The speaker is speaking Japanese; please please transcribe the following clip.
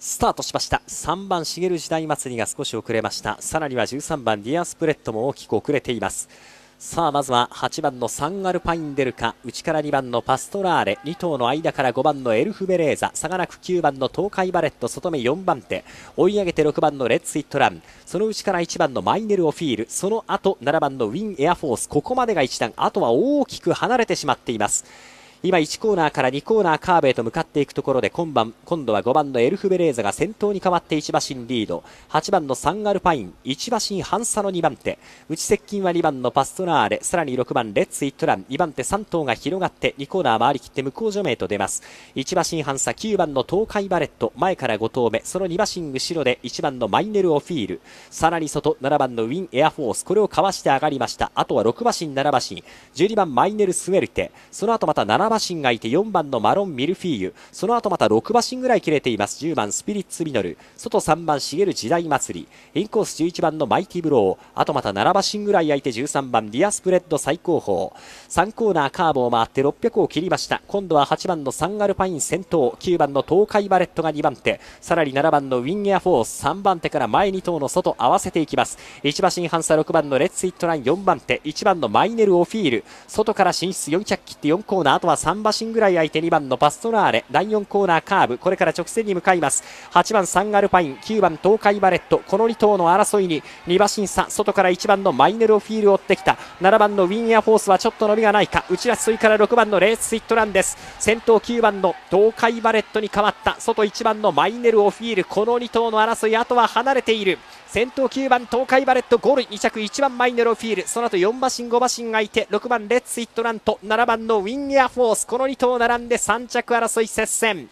スタートしました3番しげる時代祭りが少し遅れましたさらには13番ディアスプレッドも大きく遅れていますさあまずは8番のサンアルパインデルカ内から2番のパストラーレ2頭の間から5番のエルフベレーザ相がなく9番の東海バレット外目4番手追い上げて6番のレッツ・イット・ランその内から1番のマイネル・オフィールその後7番のウィン・エアフォースここまでが1段あとは大きく離れてしまっています今1コーナーから2コーナーカーブへと向かっていくところで今晩今度は5番のエルフベレーザが先頭に変わって1馬身リード8番のサンアルパイン1馬身半差の2番手内接近は2番のパストナーレさらに6番レッツイットラン2番手3頭が広がって2コーナー回りきって向こう除名と出ます1馬身半差9番の東海バレット前から5頭目その2馬身後ろで1番のマイネル・オフィールさらに外7番のウィン・エアフォースこれをかわして上がりましたあとは6馬身7馬身12番マイネル・スウェルテその後また7馬身がいて4番のマロン・ミルフィーユその後また6馬身ぐらい切れています10番スピリッツ・ミノル外3番茂ル時代祭りインコース11番のマイティブローあとまた7馬身ぐらい空いて13番ディアスプレッド最高峰3コーナーカーブを回って600を切りました今度は8番のサンアルパイン先頭9番の東海バレットが2番手さらに7番のウィンエアフォース3番手から前2頭の外合わせていきます1馬身半差6番のレッツ・イットライン4番手1番のマイネル・オフィール外から進出400切って4コーナーあとは3馬身ぐらい相手2番のパストラーレ第4コーナーカーブこれから直線に向かいます8番サンアルパイン9番東海バレットこの2頭の争いに2馬身差外から1番のマイネルオフィールを追ってきた7番のウィンエアフォースはちょっと伸びがないか内らスイから6番のレースイットランです先頭9番の東海バレットに変わった外1番のマイネルオフィールこの2頭の争いあとは離れている先頭9番東海バレット5類2着1番マイネルオフィールその後4馬身5馬身がいて6番レッツイットランと7番のウィンエアフォースースこの2頭並んで3着争い接戦